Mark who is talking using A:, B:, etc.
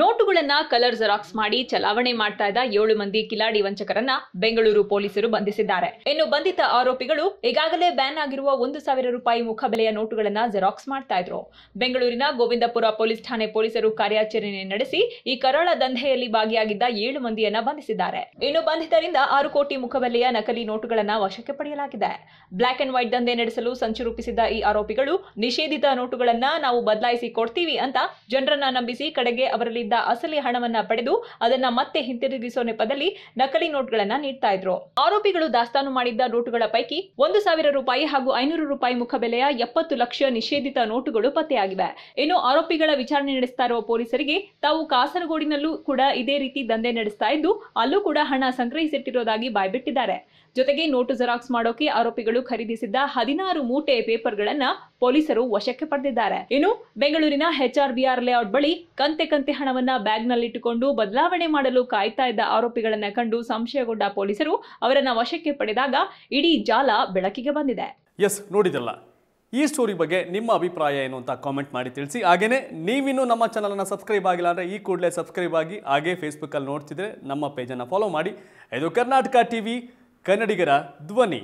A: ನೋಟುಗಳನ್ನ colour xerox ಮಾಡಿ ಚಲಾವಣೆ ಮಾಡ್ತಾ ಇದ್ದ ಏಳು ಮಂದಿ ಕಿಲಾಡಿ ವಂಚಕರನ್ನ ಬೆಂಗಳೂರು ಪೊಲೀಸರು ಬಂಧಿಸಿದ್ದಾರೆ ಇನ್ನು ಬಂಧಿತ ಆರೋಪಿಗಳು ಈಗಾಗಲೇ ಬ್ಯಾನ್ ಆಗಿರುವ ಒಂದು ಸಾವಿರ ರೂಪಾಯಿ ಮುಖಬೆಲೆಯ ನೋಟುಗಳನ್ನ ಜೆರಾಕ್ಸ್ ಮಾಡ್ತಾ ಇದ್ರು ಬೆಂಗಳೂರಿನ ಗೋವಿಂದಪುರ ಪೊಲೀಸ್ ಠಾಣೆ ಪೊಲೀಸರು ಕಾರ್ಯಾಚರಣೆ ನಡೆಸಿ ಈ ಕರಾಳ ದಂಧೆಯಲ್ಲಿ ಭಾಗಿಯಾಗಿದ್ದ ಏಳು ಮಂದಿಯನ್ನ ಬಂಧಿಸಿದ್ದಾರೆ ಇನ್ನು ಬಂಧಿತರಿಂದ ಆರು ಕೋಟಿ ಮುಖಬೆಲೆಯ ನಕಲಿ ನೋಟುಗಳನ್ನ ವಶಕ್ಕೆ ಪಡೆಯಲಾಗಿದೆ ಬ್ಲಾಕ್ ಅಂಡ್ ವೈಟ್ ದಂಧೆ ನಡೆಸಲು ಸಂಚು ರೂಪಿಸಿದ್ದ ಈ ಆರೋಪಿಗಳು ನಿಷೇಧಿತ ನೋಟುಗಳನ್ನ ನಾವು ಬದಲಾಯಿಸಿ ಕೊಡ್ತೀವಿ ಅಂತ ಜನರನ್ನ ನಂಬಿಸಿ ಕಡೆಗೆ ಅವರಲ್ಲಿ ಅಸಲಿ ಹಣವನ್ನ ಪಡೆದು ಅದನ್ನ ಮತ್ತೆ ಹಿಂತಿರುಗಿಸುವ ನೆಪದಲ್ಲಿ ನಕಲಿ ನೋಟ್ಗಳನ್ನ ನೀಡ್ತಾ ಇದ್ರು ಆರೋಪಿಗಳು ದಾಸ್ತಾನು ಮಾಡಿದ್ದ ನೋಟುಗಳ ಪೈಕಿ ಒಂದು ಸಾವಿರ ರೂಪಾಯಿ ಹಾಗೂ ಐನೂರು ರೂಪಾಯಿ ಮುಖಬೆಲೆಯ ಎಪ್ಪತ್ತು ಲಕ್ಷ ನಿಷೇಧಿತ ನೋಟುಗಳು ಪತ್ತೆಯಾಗಿವೆ ಇನ್ನು ಆರೋಪಿಗಳ ವಿಚಾರಣೆ ನಡೆಸ್ತಾ ಇರುವ ಪೊಲೀಸರಿಗೆ ತಾವು ಕಾಸರಗೋಡಿನಲ್ಲೂ ಕೂಡ ಇದೇ ರೀತಿ ದಂಧೆ ನಡೆಸ್ತಾ ಇದ್ದು ಅಲ್ಲೂ ಕೂಡ ಹಣ ಸಂಗ್ರಹಿಸಿಟ್ಟಿರುವುದಾಗಿ ಬಾಯ್ಬಿಟ್ಟಿದ್ದಾರೆ ಜೊತೆಗೆ ನೋಟು ಜೆರಾಕ್ಸ್ ಮಾಡೋಕೆ ಆರೋಪಿಗಳು ಖರೀದಿಸಿದ್ದ ಹದಿನಾರು ಮೂಟೆ ಪೇಪರ್ಗಳನ್ನ ಪೊಲೀಸರು ವಶಕ್ಕೆ ಪಡೆದಿದ್ದಾರೆ ಇನ್ನು ಬೆಂಗಳೂರಿನ ಹೆಚ್ಆರ್ಬಿಆರ್ ಲೇಔಟ್ ಬಳಿ ಕಂತೆ ಕಂತೆ ಹಣ ಹಣವನ್ನ ಬ್ಯಾಗ್ನಲ್ಲಿಟ್ಟುಕೊಂಡು ಬದಲಾವಣೆ ಮಾಡಲು ಕಾಯ್ತಾ ಇದ್ದ ಆರೋಪಿಗಳನ್ನ ಕಂಡು ಸಂಶಯಗೊಂಡ ಪೊಲೀಸರು ಅವರನ್ನ ವಶಕ್ಕೆ ಪಡೆದಾಗ ಇಡೀ ಜಾಲ ಬೆಳಕಿಗೆ ಬಂದಿದೆ
B: ಎಸ್ ನೋಡಿದಲ್ಲ ಈ ಸ್ಟೋರಿ ಬಗ್ಗೆ ನಿಮ್ಮ ಅಭಿಪ್ರಾಯ ಏನು ಅಂತ ಕಾಮೆಂಟ್ ಮಾಡಿ ತಿಳಿಸಿ ಹಾಗೆಯೇ ನೀವಿನ್ನು ನಮ್ಮ ಚಾನಲನ್ನು ಸಬ್ಸ್ಕ್ರೈಬ್ ಆಗಿಲ್ಲ ಅಂದರೆ ಈ ಕೂಡಲೇ ಸಬ್ಸ್ಕ್ರೈಬ್ ಆಗಿ ಹಾಗೆ ಫೇಸ್ಬುಕ್ಕಲ್ಲಿ ನೋಡ್ತಿದ್ರೆ ನಮ್ಮ ಪೇಜನ್ನು ಫಾಲೋ ಮಾಡಿ ಇದು ಕರ್ನಾಟಕ ಟಿವಿ ಕನ್ನಡಿಗರ ಧ್ವನಿ